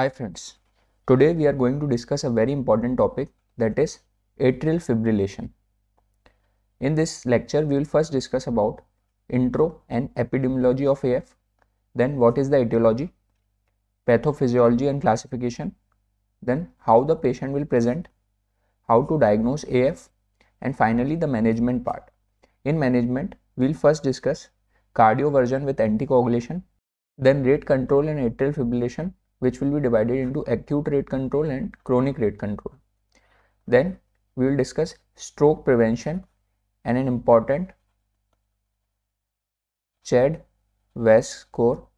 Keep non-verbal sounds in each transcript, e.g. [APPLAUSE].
Hi friends, today we are going to discuss a very important topic that is atrial fibrillation. In this lecture, we will first discuss about intro and epidemiology of AF, then what is the etiology, pathophysiology and classification, then how the patient will present, how to diagnose AF, and finally the management part. In management, we will first discuss cardioversion with anticoagulation, then rate control in atrial fibrillation which will be divided into acute rate control and chronic rate control. Then we will discuss stroke prevention and an important CHED VES score.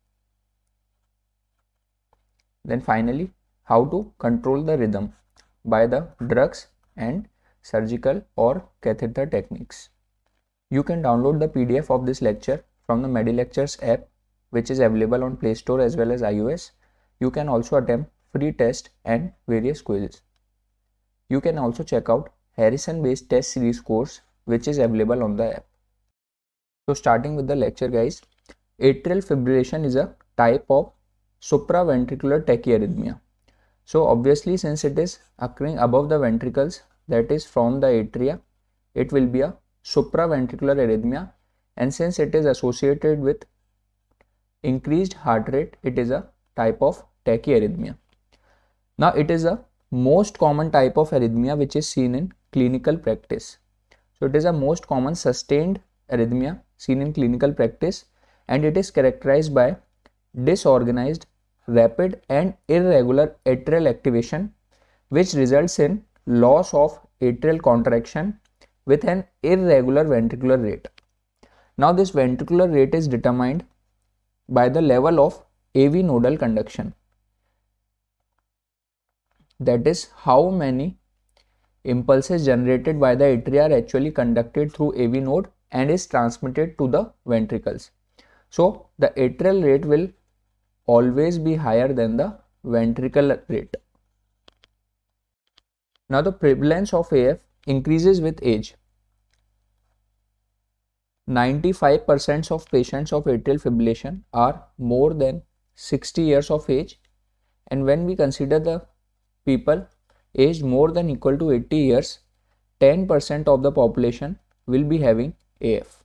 Then finally, how to control the rhythm by the drugs and surgical or catheter techniques. You can download the PDF of this lecture from the MediLectures app which is available on Play Store as well as iOS you can also attempt free tests and various quizzes. You can also check out Harrison based test series course which is available on the app. So starting with the lecture guys, atrial fibrillation is a type of supraventricular tachyarrhythmia. So obviously since it is occurring above the ventricles that is from the atria, it will be a supraventricular arrhythmia and since it is associated with increased heart rate, it is a type of tachyarrhythmia. Now it is a most common type of arrhythmia which is seen in clinical practice. So it is a most common sustained arrhythmia seen in clinical practice and it is characterized by disorganized, rapid and irregular atrial activation which results in loss of atrial contraction with an irregular ventricular rate. Now this ventricular rate is determined by the level of AV nodal conduction that is how many impulses generated by the atria are actually conducted through AV node and is transmitted to the ventricles. So the atrial rate will always be higher than the ventricular rate. Now the prevalence of AF increases with age. 95% of patients of atrial fibrillation are more than 60 years of age and when we consider the people aged more than equal to 80 years, 10% of the population will be having AF.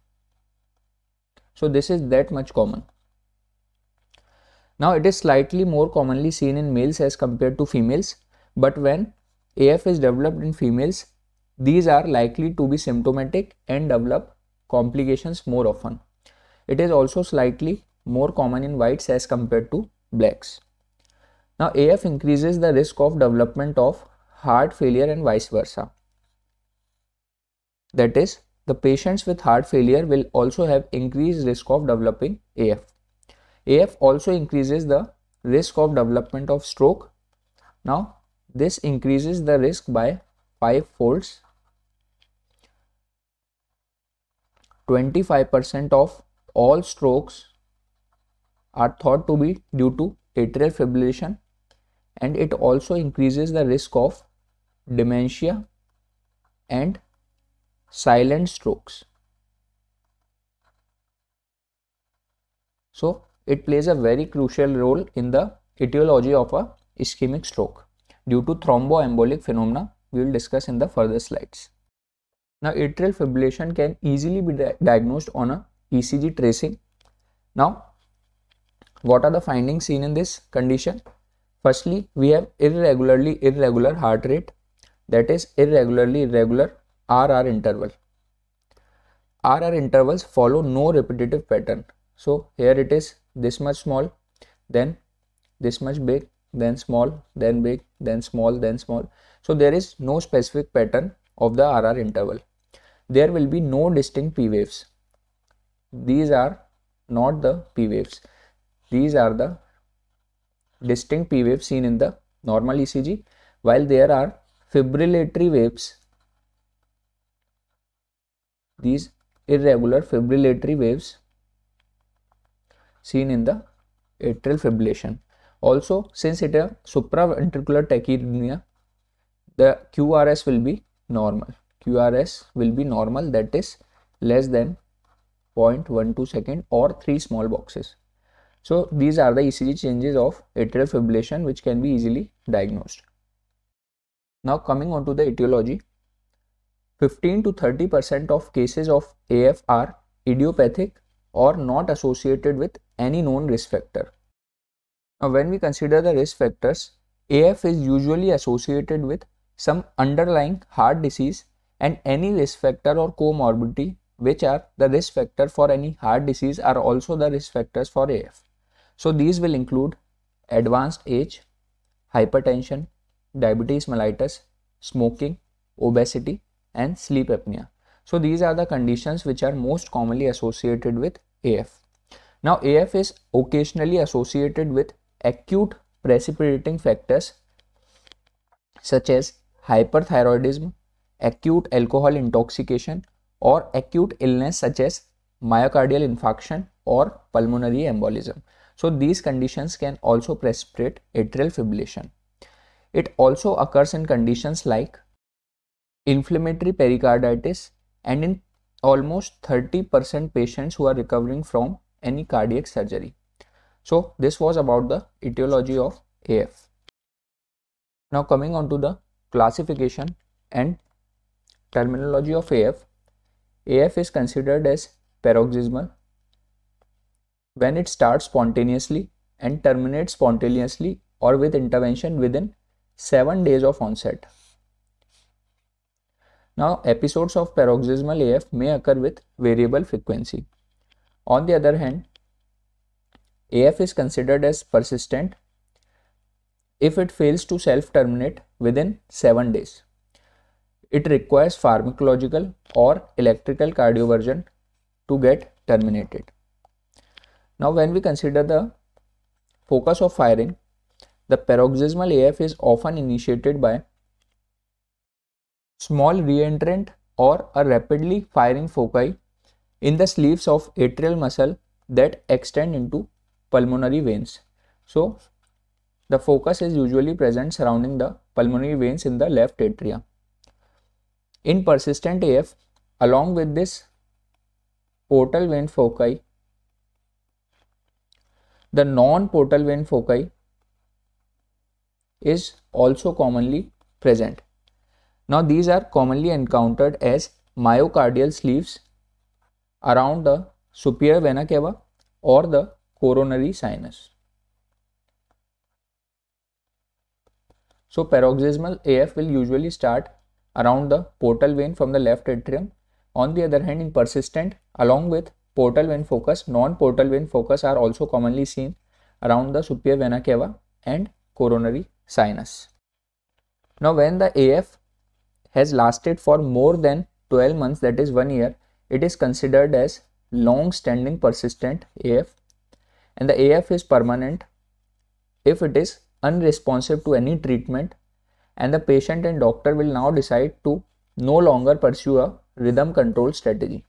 So this is that much common. Now it is slightly more commonly seen in males as compared to females, but when AF is developed in females, these are likely to be symptomatic and develop complications more often. It is also slightly more common in whites as compared to blacks. Now, AF increases the risk of development of heart failure and vice versa. That is, the patients with heart failure will also have increased risk of developing AF. AF also increases the risk of development of stroke. Now, this increases the risk by 5 folds. 25% of all strokes are thought to be due to atrial fibrillation and it also increases the risk of dementia and silent strokes. So it plays a very crucial role in the etiology of a ischemic stroke due to thromboembolic phenomena we will discuss in the further slides. Now atrial fibrillation can easily be di diagnosed on a ECG tracing. Now what are the findings seen in this condition? Firstly, we have irregularly irregular heart rate that is irregularly irregular RR interval. RR intervals follow no repetitive pattern. So here it is this much small, then this much big, then small, then big, then small, then small. So there is no specific pattern of the RR interval. There will be no distinct P waves. These are not the P waves. These are the distinct P wave seen in the normal ECG, while there are fibrillatory waves, these irregular fibrillatory waves seen in the atrial fibrillation. Also, since it is supraventricular tachycardia, the QRS will be normal. QRS will be normal that is less than 0.12 second or 3 small boxes. So these are the ECG changes of atrial fibrillation which can be easily diagnosed. Now coming on to the etiology, 15 to 30% of cases of AF are idiopathic or not associated with any known risk factor. Now when we consider the risk factors, AF is usually associated with some underlying heart disease and any risk factor or comorbidity which are the risk factor for any heart disease are also the risk factors for AF. So these will include advanced age, hypertension, diabetes mellitus, smoking, obesity and sleep apnea. So these are the conditions which are most commonly associated with AF. Now AF is occasionally associated with acute precipitating factors such as hyperthyroidism, acute alcohol intoxication or acute illness such as myocardial infarction or pulmonary embolism. So these conditions can also precipitate atrial fibrillation. It also occurs in conditions like inflammatory pericarditis and in almost 30% patients who are recovering from any cardiac surgery. So this was about the etiology of AF. Now coming on to the classification and terminology of AF. AF is considered as paroxysmal when it starts spontaneously and terminates spontaneously or with intervention within 7 days of onset. Now, episodes of paroxysmal AF may occur with variable frequency. On the other hand, AF is considered as persistent if it fails to self terminate within 7 days. It requires pharmacological or electrical cardioversion to get terminated. Now when we consider the focus of firing, the paroxysmal AF is often initiated by small reentrant or a rapidly firing foci in the sleeves of atrial muscle that extend into pulmonary veins. So the focus is usually present surrounding the pulmonary veins in the left atria. In persistent AF, along with this portal vein foci the non-portal vein foci is also commonly present. Now these are commonly encountered as myocardial sleeves around the superior vena cava or the coronary sinus. So paroxysmal AF will usually start around the portal vein from the left atrium. On the other hand, in persistent along with Portal vein focus, non-portal vein focus are also commonly seen around the superior vena cava and coronary sinus. Now when the AF has lasted for more than 12 months that is 1 year, it is considered as long standing persistent AF and the AF is permanent if it is unresponsive to any treatment and the patient and doctor will now decide to no longer pursue a rhythm control strategy.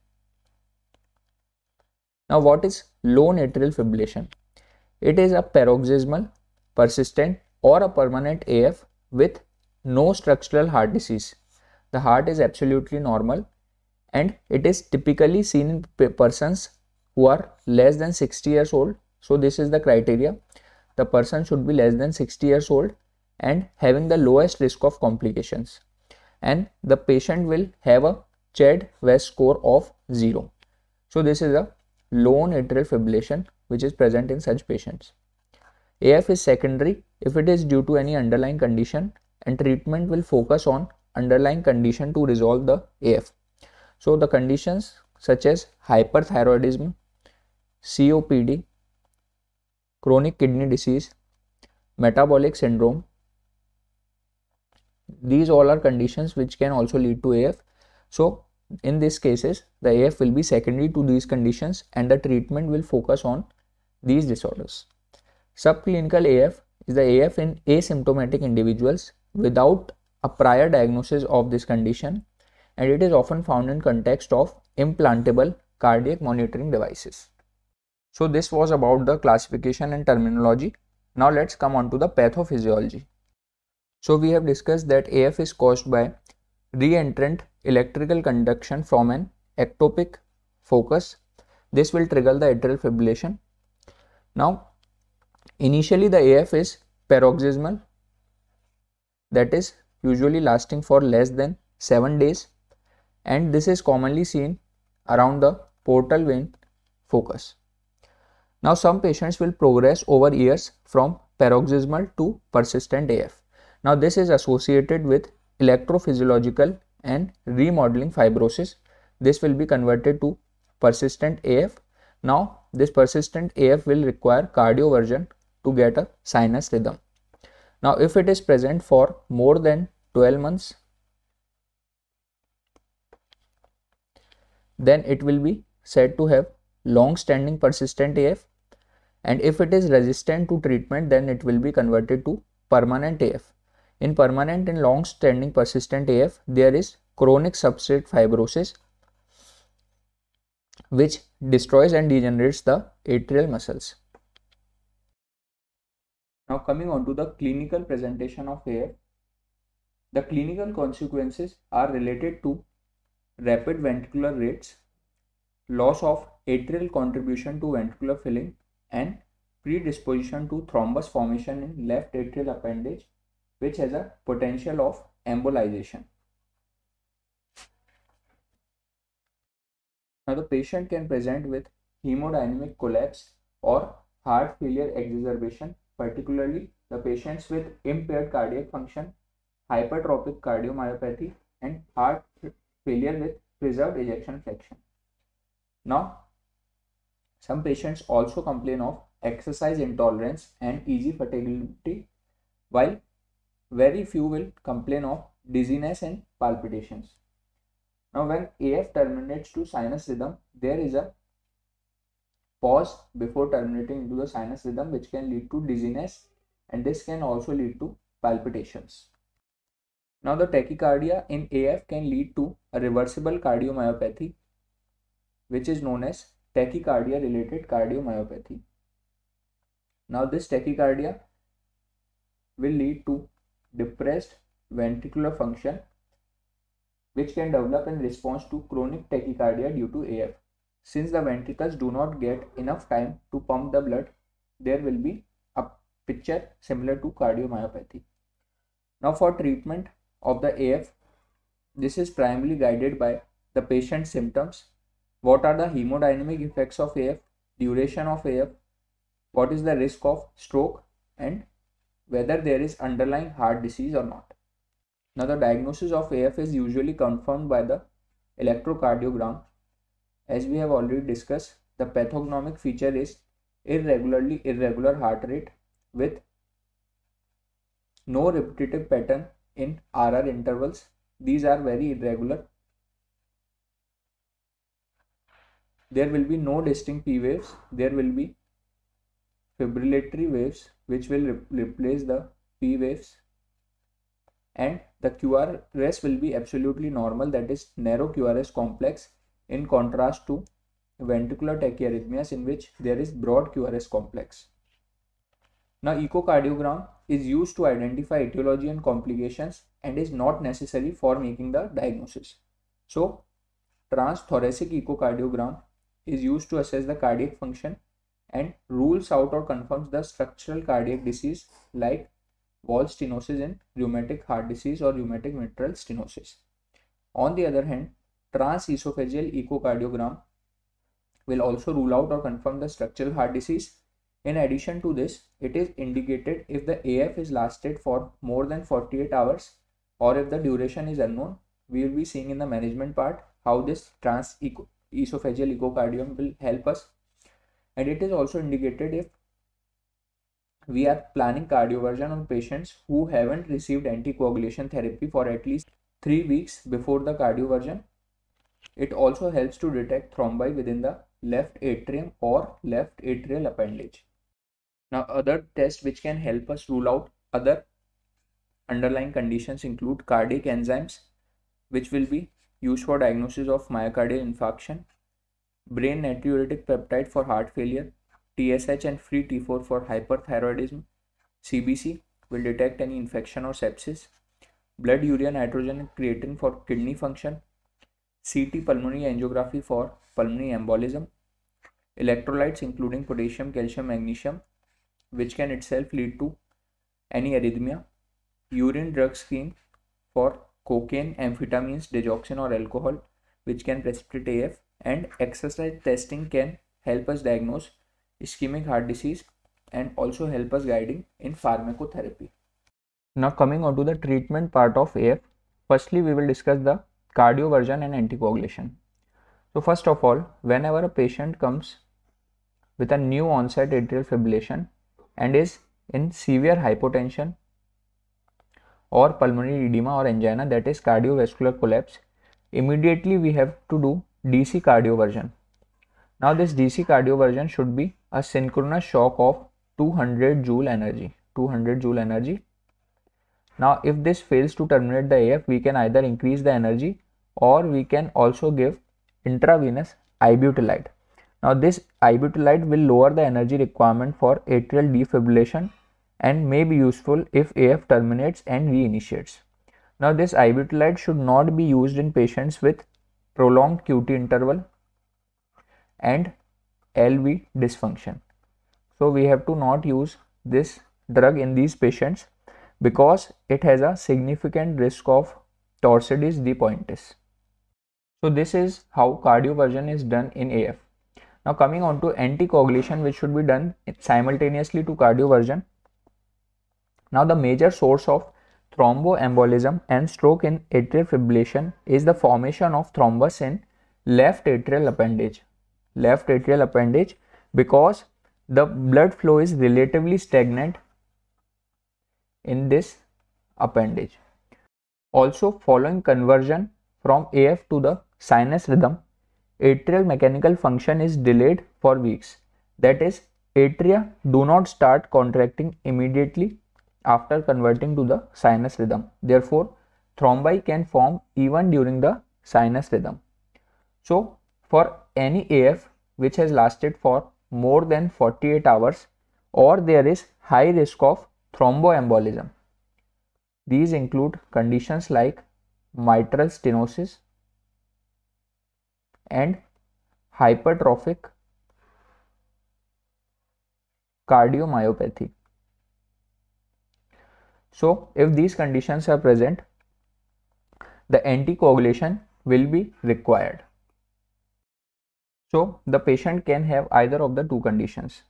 Now, what is low atrial fibrillation? It is a paroxysmal, persistent, or a permanent AF with no structural heart disease. The heart is absolutely normal and it is typically seen in persons who are less than 60 years old. So, this is the criteria. The person should be less than 60 years old and having the lowest risk of complications. And the patient will have a CHED VEST score of 0. So, this is a lone atrial fibrillation which is present in such patients. AF is secondary if it is due to any underlying condition and treatment will focus on underlying condition to resolve the AF. So the conditions such as hyperthyroidism, COPD, chronic kidney disease, metabolic syndrome, these all are conditions which can also lead to AF. So in these cases, the AF will be secondary to these conditions and the treatment will focus on these disorders. Subclinical AF is the AF in asymptomatic individuals without a prior diagnosis of this condition and it is often found in context of implantable cardiac monitoring devices. So this was about the classification and terminology. Now let's come on to the pathophysiology. So we have discussed that AF is caused by reentrant electrical conduction from an ectopic focus. This will trigger the atrial fibrillation. Now, initially the AF is paroxysmal that is usually lasting for less than 7 days and this is commonly seen around the portal vein focus. Now some patients will progress over years from paroxysmal to persistent AF. Now this is associated with electrophysiological and remodeling fibrosis. This will be converted to persistent AF. Now, this persistent AF will require cardioversion to get a sinus rhythm. Now, if it is present for more than 12 months, then it will be said to have long standing persistent AF and if it is resistant to treatment then it will be converted to permanent AF. In permanent and long standing persistent AF, there is chronic substrate fibrosis which destroys and degenerates the atrial muscles. Now coming on to the clinical presentation of AF. The clinical consequences are related to rapid ventricular rates, loss of atrial contribution to ventricular filling and predisposition to thrombus formation in left atrial appendage which has a potential of embolization. Now the patient can present with hemodynamic collapse or heart failure exacerbation, particularly the patients with impaired cardiac function, hypertrophic cardiomyopathy and heart failure with preserved ejection fraction. Now, some patients also complain of exercise intolerance and easy fatigability while very few will complain of dizziness and palpitations. Now, when AF terminates to sinus rhythm, there is a pause before terminating into the sinus rhythm, which can lead to dizziness and this can also lead to palpitations. Now, the tachycardia in AF can lead to a reversible cardiomyopathy, which is known as tachycardia related cardiomyopathy. Now, this tachycardia will lead to depressed ventricular function which can develop in response to chronic tachycardia due to AF. Since the ventricles do not get enough time to pump the blood, there will be a picture similar to cardiomyopathy. Now for treatment of the AF, this is primarily guided by the patient's symptoms. What are the hemodynamic effects of AF, duration of AF, what is the risk of stroke and whether there is underlying heart disease or not. Now the diagnosis of AF is usually confirmed by the electrocardiogram. As we have already discussed, the pathognomic feature is irregularly irregular heart rate with no repetitive pattern in RR intervals. These are very irregular. There will be no distinct P waves. There will be fibrillatory waves which will re replace the P waves and the QRS will be absolutely normal that is narrow QRS complex in contrast to ventricular tachyarrhythmias in which there is broad QRS complex. Now echocardiogram is used to identify etiology and complications and is not necessary for making the diagnosis. So transthoracic echocardiogram is used to assess the cardiac function and rules out or confirms the structural cardiac disease like wall stenosis and rheumatic heart disease or rheumatic mitral stenosis. On the other hand, transesophageal echocardiogram will also rule out or confirm the structural heart disease. In addition to this, it is indicated if the AF is lasted for more than 48 hours or if the duration is unknown. We will be seeing in the management part how this transesophageal echocardiogram will help us and it is also indicated if we are planning cardioversion on patients who haven't received anticoagulation therapy for at least 3 weeks before the cardioversion it also helps to detect thrombi within the left atrium or left atrial appendage now other tests which can help us rule out other underlying conditions include cardiac enzymes which will be used for diagnosis of myocardial infarction brain natriuretic peptide for heart failure, TSH and free T4 for hyperthyroidism, CBC will detect any infection or sepsis, blood urea nitrogen and creatinine for kidney function, CT pulmonary angiography for pulmonary embolism, electrolytes including potassium, calcium, magnesium, which can itself lead to any arrhythmia, urine drug screen for cocaine, amphetamines, digoxin or alcohol, which can precipitate AF, and exercise testing can help us diagnose ischemic heart disease and also help us guiding in pharmacotherapy. Now coming on to the treatment part of AF, firstly we will discuss the cardioversion and anticoagulation. So first of all, whenever a patient comes with a new onset atrial fibrillation and is in severe hypotension or pulmonary edema or angina that is cardiovascular collapse, immediately we have to do DC cardioversion. Now this DC cardioversion should be a synchronous shock of 200 joule energy. 200 joule energy. Now if this fails to terminate the AF, we can either increase the energy or we can also give intravenous ibutilide. Now this ibutilide will lower the energy requirement for atrial defibrillation and may be useful if AF terminates and reinitiates. Now this ibutilide should not be used in patients with prolonged QT interval and LV dysfunction. So we have to not use this drug in these patients because it has a significant risk of de depointis. So this is how cardioversion is done in AF. Now coming on to anticoagulation which should be done simultaneously to cardioversion. Now the major source of thromboembolism and stroke in atrial fibrillation is the formation of thrombus in left atrial appendage left atrial appendage because the blood flow is relatively stagnant in this appendage also following conversion from af to the sinus rhythm atrial mechanical function is delayed for weeks that is atria do not start contracting immediately after converting to the sinus rhythm. Therefore, thrombi can form even during the sinus rhythm. So, for any AF which has lasted for more than 48 hours or there is high risk of thromboembolism. These include conditions like mitral stenosis and hypertrophic cardiomyopathy. So, if these conditions are present, the anticoagulation will be required. So, the patient can have either of the two conditions.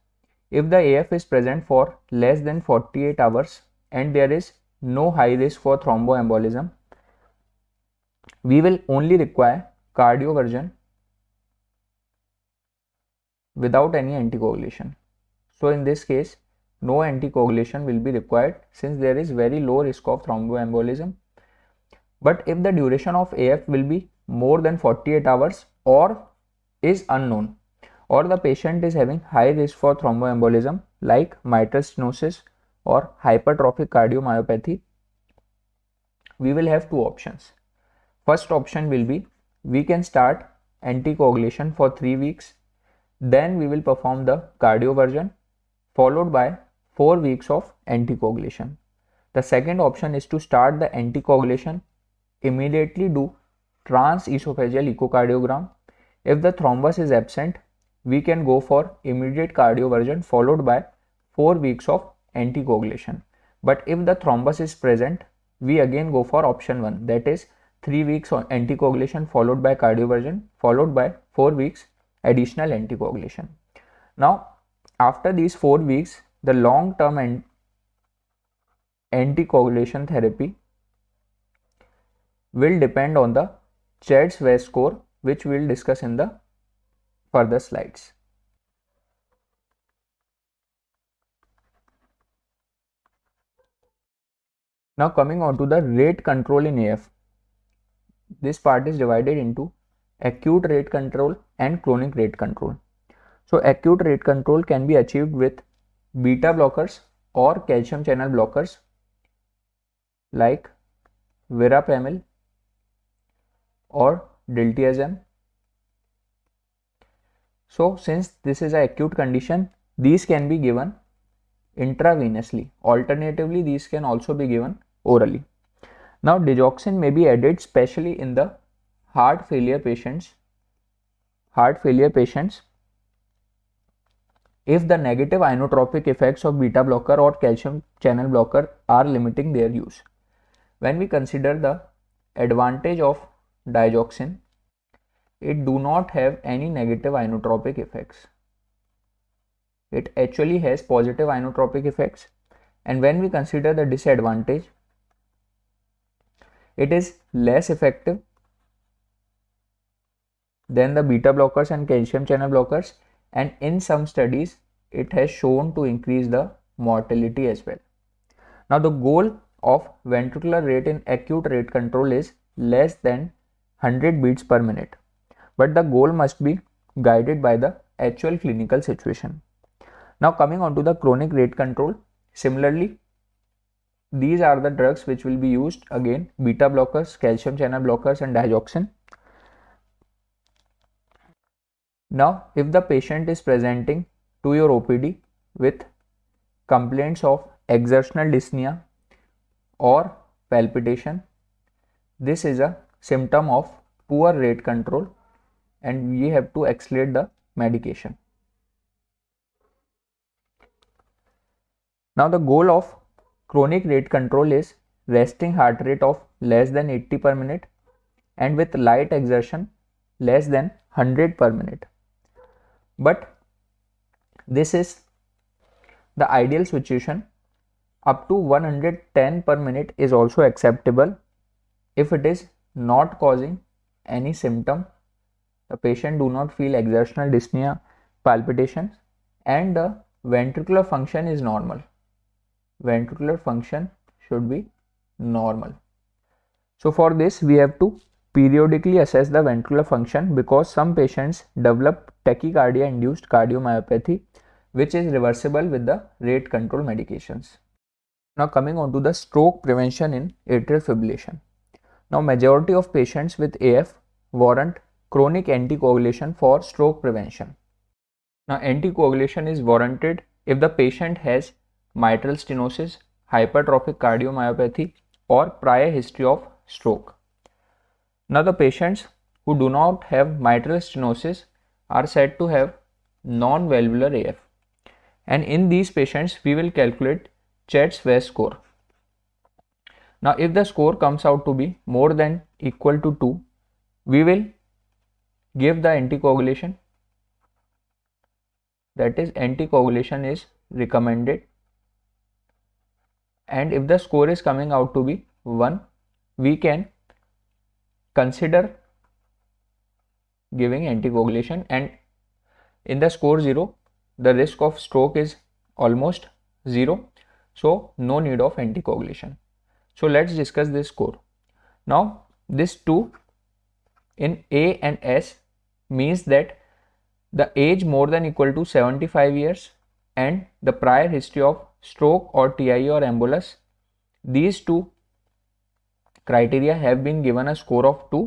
If the AF is present for less than 48 hours and there is no high risk for thromboembolism, we will only require cardioversion without any anticoagulation. So, in this case, no anticoagulation will be required since there is very low risk of thromboembolism. But if the duration of AF will be more than 48 hours or is unknown or the patient is having high risk for thromboembolism like mitral stenosis or hypertrophic cardiomyopathy, we will have two options. First option will be we can start anticoagulation for 3 weeks. Then we will perform the cardioversion followed by 4 weeks of anticoagulation. The second option is to start the anticoagulation, immediately do transesophageal echocardiogram. If the thrombus is absent, we can go for immediate cardioversion followed by 4 weeks of anticoagulation. But if the thrombus is present, we again go for option 1 that is 3 weeks of anticoagulation followed by cardioversion followed by 4 weeks additional anticoagulation. Now after these 4 weeks the long term and anticoagulation therapy will depend on the Chad's VAS score which we will discuss in the further slides. Now coming on to the rate control in AF. This part is divided into acute rate control and chronic rate control. So acute rate control can be achieved with beta blockers और calcium channel blockers like verapamil और diltiazem so since this is acute condition these can be given intravenously alternatively these can also be given orally now digoxin may be added specially in the heart failure patients heart failure patients if the negative inotropic effects of beta blocker or calcium channel blocker are limiting their use. When we consider the advantage of digoxin, it do not have any negative inotropic effects. It actually has positive inotropic effects and when we consider the disadvantage, it is less effective than the beta blockers and calcium channel blockers and in some studies it has shown to increase the mortality as well. Now the goal of ventricular rate in acute rate control is less than 100 beats per minute but the goal must be guided by the actual clinical situation. Now coming on to the chronic rate control similarly these are the drugs which will be used again beta blockers calcium channel blockers and digoxin now, if the patient is presenting to your OPD with complaints of exertional dyspnea or palpitation, this is a symptom of poor rate control and we have to accelerate the medication. Now the goal of chronic rate control is resting heart rate of less than 80 per minute and with light exertion less than 100 per minute but this is the ideal situation up to 110 per minute is also acceptable if it is not causing any symptom the patient do not feel exertional dyspnea palpitations and the ventricular function is normal ventricular function should be normal so for this we have to periodically assess the ventricular function because some patients develop tachycardia induced cardiomyopathy which is reversible with the rate control medications. Now coming on to the stroke prevention in atrial fibrillation. Now majority of patients with AF warrant chronic anticoagulation for stroke prevention. Now anticoagulation is warranted if the patient has mitral stenosis, hypertrophic cardiomyopathy or prior history of stroke. Now the patients who do not have mitral stenosis are said to have non-valvular AF and in these patients we will calculate Chet's VAS score. Now if the score comes out to be more than equal to 2 we will give the anticoagulation that is anticoagulation is recommended and if the score is coming out to be 1 we can consider giving anticoagulation and in the score 0 the risk of stroke is almost 0 so no need of anticoagulation so let's discuss this score now this 2 in a and s means that the age more than equal to 75 years and the prior history of stroke or TIE or embolus these two criteria have been given a score of 2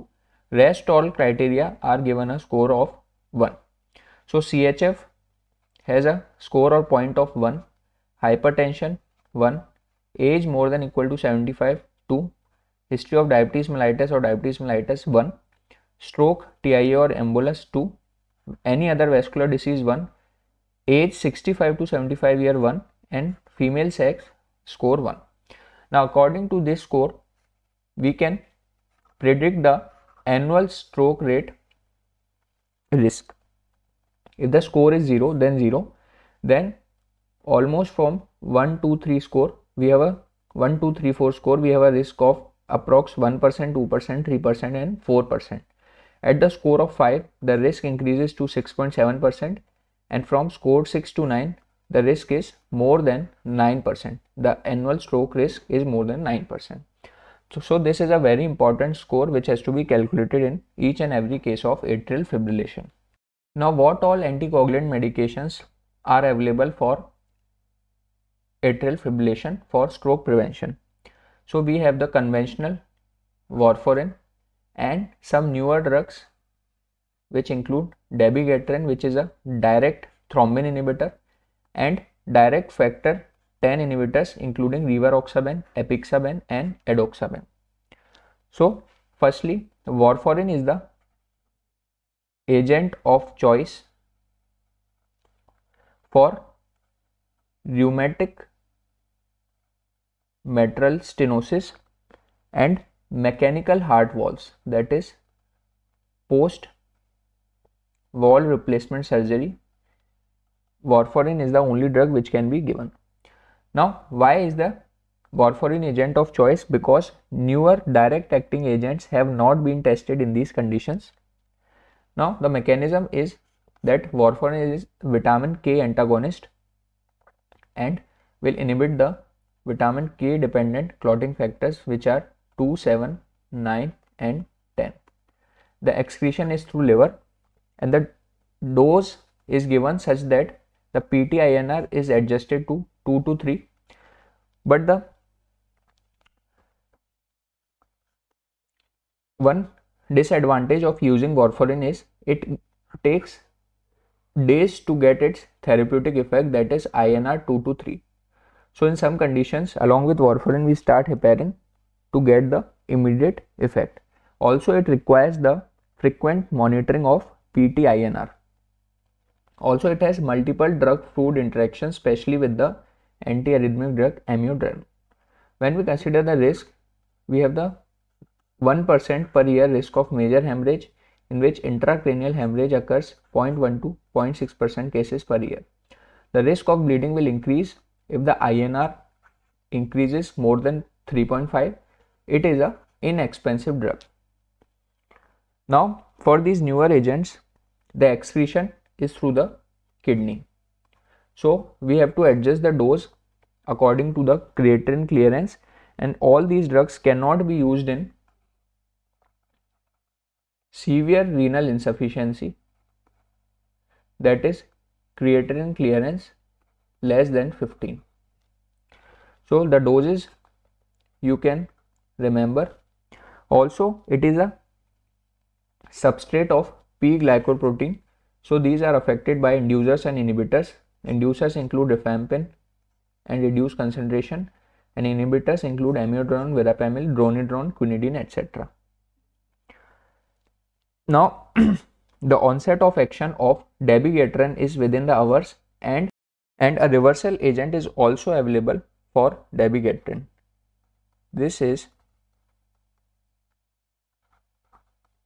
Rest all criteria are given a score of 1. So CHF has a score or point of 1, hypertension 1, age more than equal to 75 2, history of diabetes mellitus or diabetes mellitus 1, stroke TIA or embolus 2, any other vascular disease 1, age 65 to 75 year 1 and female sex score 1. Now according to this score we can predict the annual stroke rate risk if the score is 0 then 0 then almost from 1 2 3 score we have a 1 2 3 4 score we have a risk of approx 1% 2% 3% and 4% at the score of 5 the risk increases to 6.7% and from score 6 to 9 the risk is more than 9% the annual stroke risk is more than 9% so, so this is a very important score which has to be calculated in each and every case of atrial fibrillation. Now what all anticoagulant medications are available for atrial fibrillation for stroke prevention? So we have the conventional warfarin and some newer drugs which include dabigatran which is a direct thrombin inhibitor and direct factor 10 inhibitors including rivaroxaban, apixaban and edoxaban. So firstly warfarin is the agent of choice for rheumatic mitral stenosis and mechanical heart valves that is post valve replacement surgery warfarin is the only drug which can be given now, why is the warfarin agent of choice? Because newer direct acting agents have not been tested in these conditions. Now, the mechanism is that warfarin is vitamin K antagonist and will inhibit the vitamin K dependent clotting factors which are 2, 7, 9 and 10. The excretion is through liver and the dose is given such that the PTINR is adjusted to 2 to 3 but the 1 disadvantage of using warfarin is it takes days to get its therapeutic effect that is INR 2 to 3. So in some conditions along with warfarin we start heparin to get the immediate effect. Also it requires the frequent monitoring of PT-INR. Also it has multiple drug food interactions especially with the antiarrhythmic drug amiodarone. When we consider the risk, we have the 1% per year risk of major hemorrhage in which intracranial hemorrhage occurs 0.1 to 0.6% cases per year. The risk of bleeding will increase if the INR increases more than 3.5. It is a inexpensive drug. Now for these newer agents, the excretion is through the kidney. So we have to adjust the dose according to the creatinine clearance and all these drugs cannot be used in severe renal insufficiency that is creatinine clearance less than 15. So the doses you can remember also it is a substrate of p glycoprotein so these are affected by inducers and inhibitors Inducers include rifampin and reduced concentration and inhibitors include amiodarone, verapamil, dronidrone, quinidine, etc. Now, [CLEARS THROAT] the onset of action of dabigatran is within the hours and and a reversal agent is also available for dabigatran. This is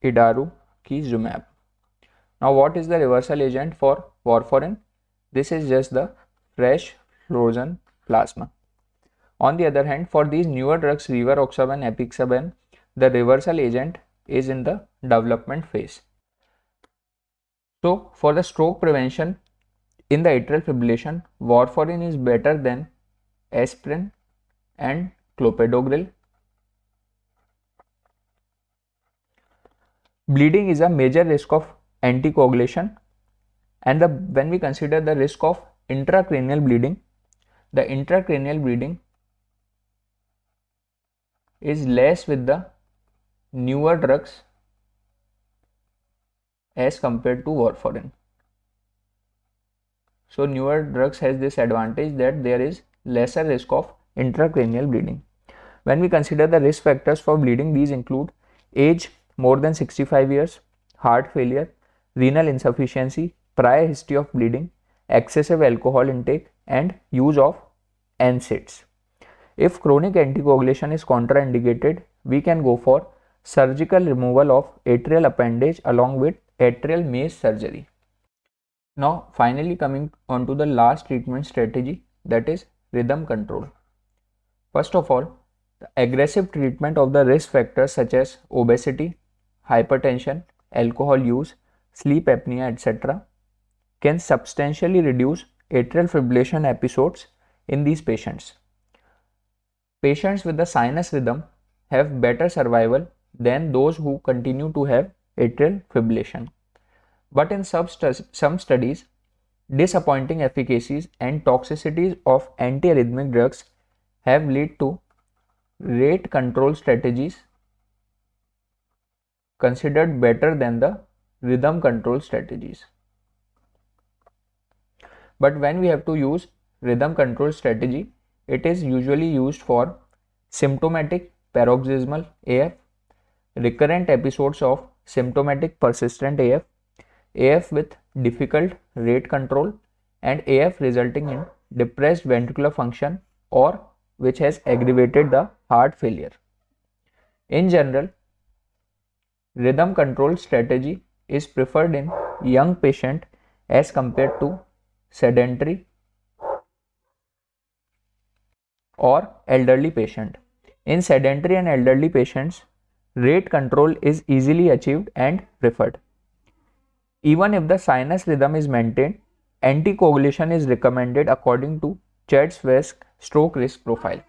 idarukizumab. Now, what is the reversal agent for warfarin? This is just the fresh frozen plasma. On the other hand, for these newer drugs rivaroxaban, apixaban, the reversal agent is in the development phase. So, for the stroke prevention in the atrial fibrillation, warfarin is better than aspirin and clopidogrel. Bleeding is a major risk of anticoagulation and the, when we consider the risk of intracranial bleeding the intracranial bleeding is less with the newer drugs as compared to warfarin so newer drugs has this advantage that there is lesser risk of intracranial bleeding when we consider the risk factors for bleeding these include age more than 65 years heart failure renal insufficiency prior history of bleeding, excessive alcohol intake, and use of NSAIDs. If chronic anticoagulation is contraindicated, we can go for surgical removal of atrial appendage along with atrial maze surgery. Now, finally, coming on to the last treatment strategy that is rhythm control. First of all, the aggressive treatment of the risk factors such as obesity, hypertension, alcohol use, sleep apnea, etc., can substantially reduce atrial fibrillation episodes in these patients. Patients with the sinus rhythm have better survival than those who continue to have atrial fibrillation. But in some, some studies, disappointing efficacies and toxicities of antiarrhythmic drugs have led to rate control strategies considered better than the rhythm control strategies but when we have to use rhythm control strategy it is usually used for symptomatic paroxysmal af recurrent episodes of symptomatic persistent af af with difficult rate control and af resulting in depressed ventricular function or which has aggravated the heart failure in general rhythm control strategy is preferred in young patient as compared to sedentary, or elderly patient. In sedentary and elderly patients, rate control is easily achieved and preferred. Even if the sinus rhythm is maintained, anticoagulation is recommended according to Chad's risk stroke risk profile.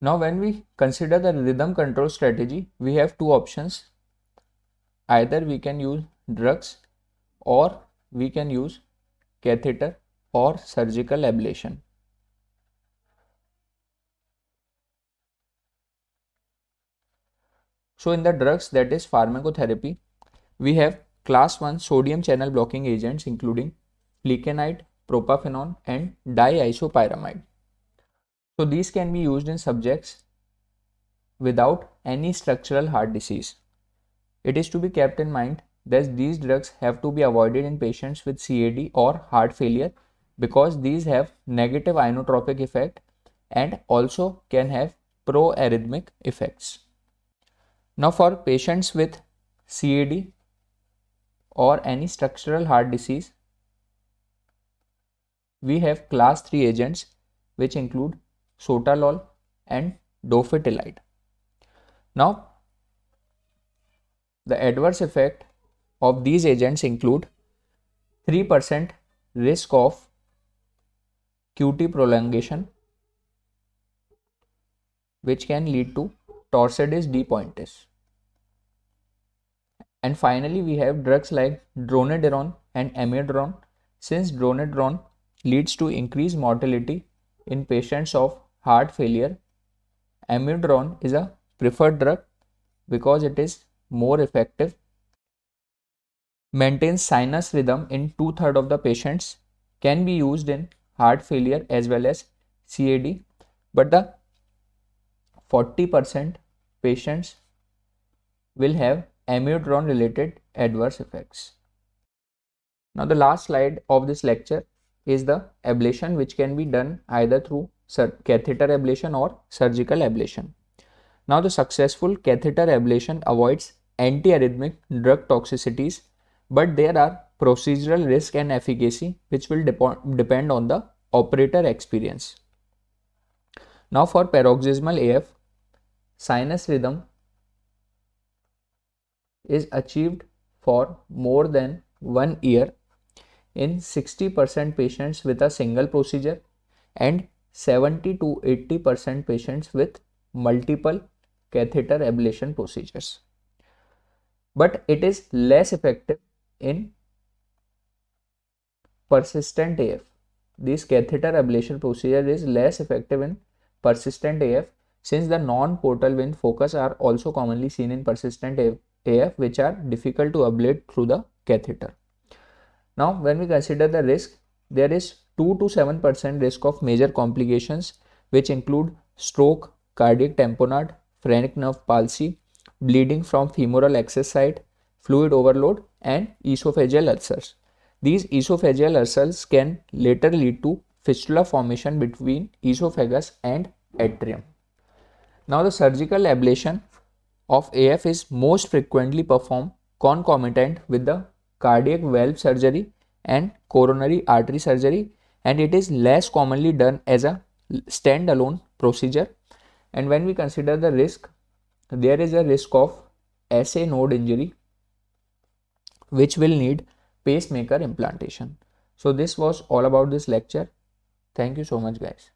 Now, when we consider the rhythm control strategy, we have two options. Either we can use drugs or we can use catheter or surgical ablation. So in the drugs that is pharmacotherapy, we have class 1 sodium channel blocking agents including flecainide, propafenone and diisopyramide. So these can be used in subjects without any structural heart disease. It is to be kept in mind Thus, these drugs have to be avoided in patients with CAD or heart failure because these have negative inotropic effect and also can have proarrhythmic effects. Now for patients with CAD or any structural heart disease, we have class 3 agents which include sotalol and dofetilide. Now the adverse effect of these agents include 3% risk of QT prolongation which can lead to torsadis depointis. And finally we have drugs like dronedron and amiodron. since dronedron leads to increased mortality in patients of heart failure. amiodron is a preferred drug because it is more effective maintains sinus rhythm in two-thirds of the patients, can be used in heart failure as well as CAD, but the 40% patients will have amiodarone related adverse effects. Now the last slide of this lecture is the ablation which can be done either through catheter ablation or surgical ablation. Now the successful catheter ablation avoids antiarrhythmic drug toxicities but there are procedural risk and efficacy which will dep- depend on the operator experience. Now for paroxysmal AF, sinus rhythm is achieved for more than one year in 60% patients with a single procedure and 70 to 80% patients with multiple catheter ablation procedures. But it is less effective in persistent AF. This catheter ablation procedure is less effective in persistent AF since the non-portal vein focus are also commonly seen in persistent AF, AF which are difficult to ablate through the catheter. Now when we consider the risk, there is 2 to 7% risk of major complications which include stroke, cardiac tamponade, phrenic nerve palsy, bleeding from femoral access site, fluid overload, and esophageal ulcers. These esophageal ulcers can later lead to fistula formation between esophagus and atrium. Now, the surgical ablation of AF is most frequently performed concomitant with the cardiac valve surgery and coronary artery surgery, and it is less commonly done as a standalone procedure. And when we consider the risk, there is a risk of SA node injury which will need pacemaker implantation. So, this was all about this lecture. Thank you so much, guys.